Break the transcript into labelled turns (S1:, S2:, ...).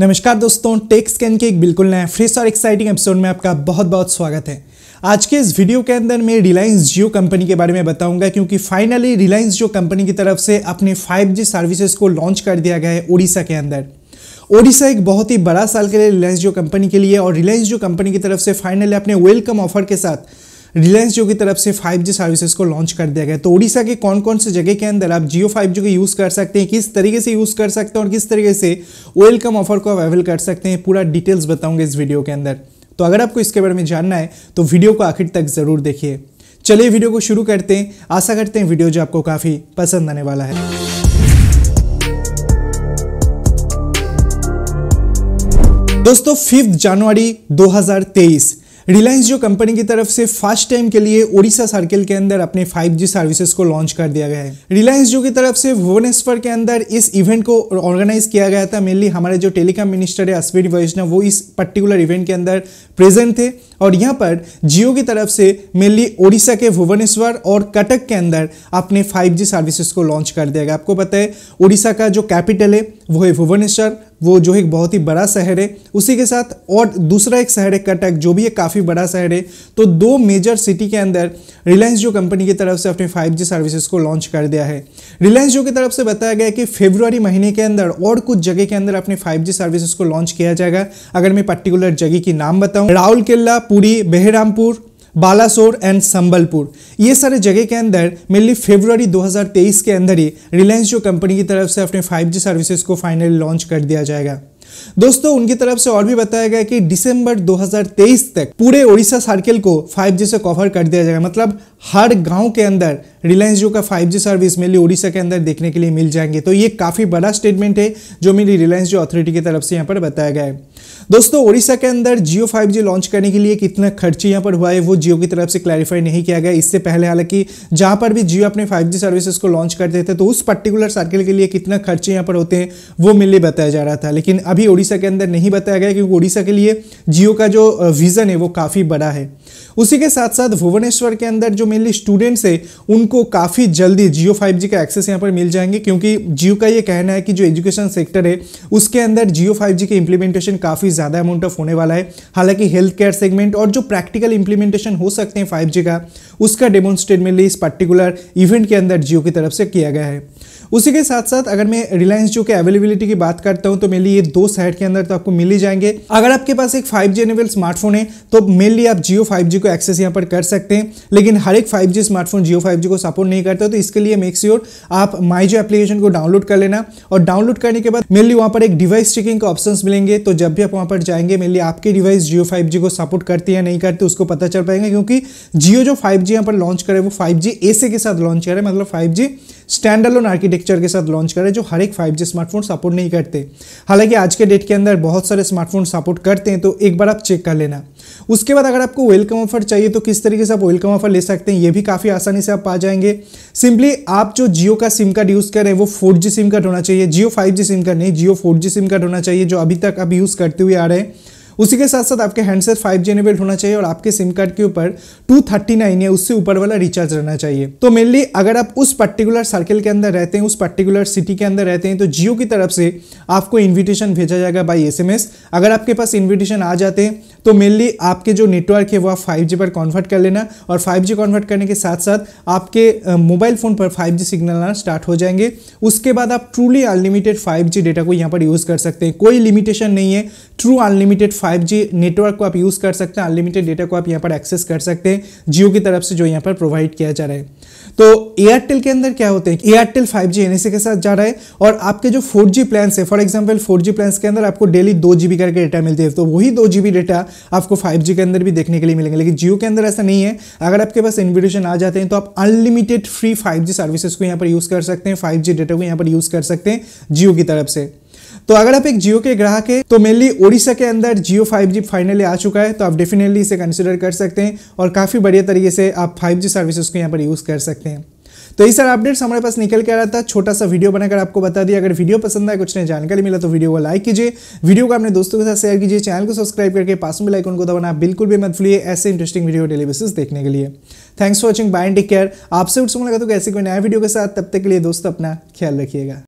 S1: नमस्कार दोस्तों take scan के एक बिल्कुल नया फ्रेश और एक्साइटिंग एपिसोड में आपका बहुत बहुत स्वागत है आज के इस वीडियो के अंदर मैं रिलायंस जियो कंपनी के बारे में बताऊंगा क्योंकि फाइनली रिलायंस जियो कंपनी की तरफ से अपने 5G सर्विसेज को लॉन्च कर दिया गया है उड़ीसा के अंदर ओडिशा एक बहुत ही बड़ा साल के लिए रिलायंस जियो कंपनी के लिए और रिलायंस जियो कंपनी की तरफ से फाइनली अपने वेलकम ऑफर के साथ रिलायंस जियो की तरफ से 5G सर्विसेज को लॉन्च कर दिया गया तो उड़ीसा के कौन कौन से जगह के अंदर आप जियो फाइव को यूज़ कर सकते हैं किस तरीके से यूज़ कर सकते हैं और किस तरीके से वेलकम ऑफर को अवेल कर सकते हैं पूरा डिटेल्स बताऊंगे इस वीडियो के अंदर तो अगर आपको इसके बारे में जानना है तो वीडियो को आखिर तक ज़रूर देखिए चलिए वीडियो को शुरू करते हैं आशा करते हैं वीडियो जो आपको काफ़ी पसंद आने वाला है दोस्तों फिफ्थ जनवरी 2023 रिलायंस जो कंपनी की तरफ से फर्स्ट टाइम के लिए ओडिशा सर्किल के अंदर अपने 5G सर्विसेज को लॉन्च कर दिया गया है रिलायंस जो की तरफ से भुवनेश्वर के अंदर इस इवेंट को ऑर्गेनाइज किया गया था मेनली हमारे जो टेलीकॉम मिनिस्टर है अश्विन वैष्णव वो इस पर्टिकुलर इवेंट के अंदर प्रेजेंट थे और यहाँ पर जियो की तरफ से मेनली ओडिशा के भुवनेश्वर और कटक के अंदर अपने फाइव सर्विसेज को लॉन्च कर दिया गया आपको पता है ओडिशा का जो कैपिटल है वो है भुवनेश्वर वो जो है बहुत ही बड़ा शहर है उसी के साथ और दूसरा एक शहर है कटक जो भी एक काफ़ी बड़ा शहर है तो दो मेजर सिटी के अंदर रिलायंस जो कंपनी की तरफ से अपने 5G सर्विसेज को लॉन्च कर दिया है रिलायंस जो की तरफ से बताया गया कि फेब्रुवरी महीने के अंदर और कुछ जगह के अंदर अपने 5G सर्विसेज को लॉन्च किया जाएगा अगर मैं पर्टिकुलर जगह की नाम बताऊँ राहुल केल्ला पुरी बेहरामपुर बालासोर एंड संबलपुर ये सारे जगह के अंदर मेनली फेब्रुवरी 2023 के अंदर ही रिलायंस जो कंपनी की तरफ से अपने 5G सर्विसेज को फाइनली लॉन्च कर दिया जाएगा दोस्तों उनकी तरफ से और भी बताया गया कि दिसंबर 2023 तक पूरे ओडिशा सर्किल को 5G से कवर कर दिया जाएगा मतलब हर गांव के अंदर रिलायंस जियो का 5G सर्विस मेनली ओडिशा के अंदर देखने के लिए मिल जाएंगे तो ये काफ़ी बड़ा स्टेटमेंट है जो मेरी रिलायंस जियो अथॉरिटी की तरफ से यहाँ पर बताया गया है दोस्तों ओडिशा के अंदर जियो 5G लॉन्च करने के लिए कितना खर्च यहाँ पर हुआ है वो जियो की तरफ से क्लैरिफाई नहीं किया गया इससे पहले हालांकि जहाँ पर भी जियो अपने 5G सर्विसेज को लॉन्च करते थे तो उस पर्टिकुलर सर्किल के लिए कितना खर्चे यहाँ पर होते हैं वो मिलने बताया जा रहा था लेकिन अब अभी ओडिशा के अंदर नहीं बताया गया क्योंकि ओडिशा के लिए जियो का जो विज़न है वो काफ़ी बड़ा है उसी के साथ साथ भुवनेश्वर के अंदर जो मेनली स्टूडेंट्स है उनको काफ़ी जल्दी जियो फाइव का एक्सेस यहाँ पर मिल जाएंगे क्योंकि जियो का ये कहना है कि जो एजुकेशन सेक्टर है उसके अंदर जियो फाइव जी के इंप्लीमेंटेशन काफ़ी ज़्यादा अमाउंट ऑफ होने वाला है हालांकि हेल्थ केयर सेगमेंट और जो प्रैक्टिकल इंप्लीमेंटेशन हो सकते हैं फाइव का उसका डेमोन्स्ट्रेट मेनली इस पर्टिकुलर इवेंट के अंदर जियो की तरफ से किया गया है उसी के साथ साथ अगर मैं रिलायंस जो के अवेलेबिलिटी की बात करता हूं तो मेरे ये दो साइड के अंदर तो आपको मिल ही जाएंगे अगर आपके पास एक फाइव जी एनेबल स्मार्टफोन है तो मेनली आप जियो फाइव को एक्सेस यहाँ पर कर सकते हैं लेकिन हर एक फाइव स्मार्टफोन जियो फाइव को सपोर्ट नहीं करता तो इसके लिए मेक श्योर आप माई जो एप्लीकेशन को डाउनलोड कर लेना और डाउनलोड करने के बाद मेनली वहां पर एक डिवाइस चेकिंग का ऑप्शन मिलेंगे तो जब भी आप वहां पर जाएंगे मेनली आपकी डिवाइस जियो फाइव को सपोर्ट करती है नहीं करती उसको पता चल पाएंगे क्योंकि जियो जो फाइव जी यहाँ पर लॉन्च करे वो फाइव जी के साथ लॉन्च करे मतलब five G standalone architecture के साथ लॉन्च करें जो हर एक फाइव स्मार्टफोन सपोर्ट नहीं करते हालांकि आज के डेट के अंदर बहुत सारे स्मार्टफोन सपोर्ट करते हैं तो एक बार आप चेक कर लेना उसके बाद अगर आपको वेलकम ऑफर चाहिए तो किस तरीके से आप वेलकम ऑफर ले सकते हैं ये भी काफ़ी आसानी से आप पा जाएंगे सिंपली आप जो जियो का सिम कार्ड यूज़ करें वो फोर सिम कार्ड होना चाहिए जियो फाइव सिम कार्ड नहीं जियो फोर सिम कार्ड होना चाहिए जो अभी तक आप यूज़ करते हुए आ रहे हैं उसी के साथ साथ आपके हैंडसेट फाइव जी एनेबल्ड होना चाहिए और आपके सिम कार्ड के ऊपर टू थर्टी नाइन या उससे ऊपर वाला रिचार्ज रहना चाहिए तो मेनली अगर आप उस पर्टिकुलर सर्कल के अंदर रहते हैं उस पर्टिकुलर सिटी के अंदर रहते हैं तो जियो की तरफ से आपको इन्विटेशन भेजा जाएगा बाई एस अगर आपके पास इन्विटेशन आ जाते हैं तो मेनली आपके जो नेटवर्क है वो आप फाइव पर कन्वर्ट कर लेना और फाइव कन्वर्ट करने के साथ साथ आपके मोबाइल फ़ोन पर फाइव सिग्नल आना स्टार्ट हो जाएंगे उसके बाद आप ट्रूली अनलिमिटेड फाइव डेटा को यहाँ पर यूज़ कर सकते हैं कोई लिमिटेशन नहीं है ट्रू अनलिमिटेड जी नेटवर्क को आप यूज़ कर सकते हैं अनलिमिटेड डेटा को आप यहाँ पर एक्सेस कर सकते हैं जियो की तरफ से जो यहाँ पर प्रोवाइड किया जा रहा है तो एयरटेल के अंदर क्या होते हैं एयरटेल 5G जी एनएसए के साथ जा रहा है और आपके जो 4G जी प्लान है for example 4G G plan के अंदर आपको डेली दो जी बी करके डेटा मिलती है तो वही दो जी डेटा आपको 5G के अंदर भी देखने के लिए मिलेंगे लेकिन जियो के अंदर ऐसा नहीं है अगर आपके पास इन्विटेशन आ जाते हैं तो आप अनलिमिटेड फ्री फाइव सर्विसेज को यहाँ पर यूज़ कर सकते हैं फाइव डेटा को यहाँ पर यूज़ कर सकते हैं जियो की तरफ से तो अगर आप एक जियो के ग्राहक है तो मेनली ओडिशा के अंदर जियो फाइव फाइनली आ चुका है तो आप डेफिनेटली इसे कंसिडर कर सकते हैं और काफ़ी बढ़िया तरीके से आप फाइव सर्विसेज को यहाँ पर यूज़ कर सकते हैं तो ये सारे अपडेट्स हमारे पास निकल के आ रहा था छोटा सा वीडियो बनाकर आपको बता दिया अगर वीडियो पसंद आए कुछ नहीं जानकारी मिला तो वीडियो को लाइक कीजिए वीडियो को अपने दोस्तों के साथ शेयर कीजिए चैनल को सब्सक्राइब करके पास में लाइकन तो दबाना बिल्कुल भी मत भूलिए ऐसे इंटरेस्टिंग वीडियो डेली बेसिस देखने के लिए thanks for watching bye and take care आपसे उठ सुन लगा तो ऐसे कोई नया वीडियो के साथ तब तक के लिए दोस्तों अपना ख्याल रखिएगा